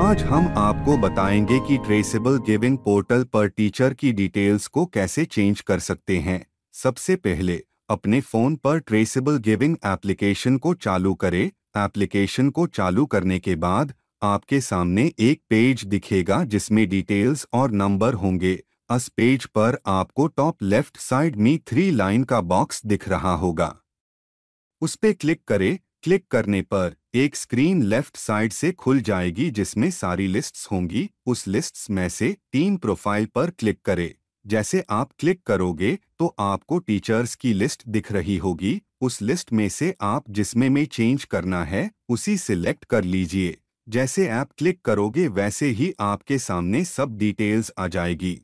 आज हम आपको बताएंगे कि ट्रेसेबल गिविंग पोर्टल पर टीचर की डिटेल्स को कैसे चेंज कर सकते हैं सबसे पहले अपने फ़ोन पर ट्रेसेबल गिविंग एप्लीकेशन को चालू करें एप्लीकेशन को चालू करने के बाद आपके सामने एक पेज दिखेगा जिसमें डिटेल्स और नंबर होंगे अस पेज पर आपको टॉप लेफ्ट साइड में थ्री लाइन का बॉक्स दिख रहा होगा उस पर क्लिक करें क्लिक करने पर एक स्क्रीन लेफ्ट साइड से खुल जाएगी जिसमें सारी लिस्ट्स होंगी उस लिस्ट्स में से टीम प्रोफाइल पर क्लिक करें जैसे आप क्लिक करोगे तो आपको टीचर्स की लिस्ट दिख रही होगी उस लिस्ट में से आप जिसमें में चेंज करना है उसी सिलेक्ट कर लीजिए जैसे आप क्लिक करोगे वैसे ही आपके सामने सब डिटेल्स आ जाएगी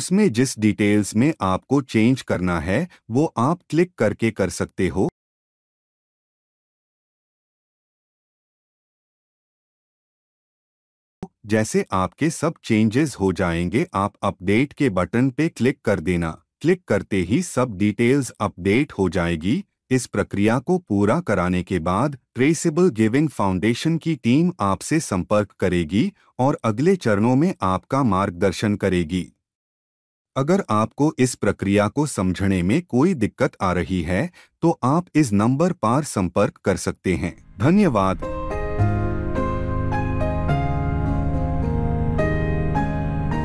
उसमें जिस डिटेल्स में आपको चेंज करना है वो आप क्लिक करके कर सकते हो जैसे आपके सब चेंजेस हो जाएंगे आप अपडेट के बटन पे क्लिक कर देना क्लिक करते ही सब डिटेल्स अपडेट हो जाएगी इस प्रक्रिया को पूरा कराने के बाद ट्रेसेबल गिविंग फाउंडेशन की टीम आपसे संपर्क करेगी और अगले चरणों में आपका मार्गदर्शन करेगी अगर आपको इस प्रक्रिया को समझने में कोई दिक्कत आ रही है तो आप इस नंबर पर संपर्क कर सकते हैं धन्यवाद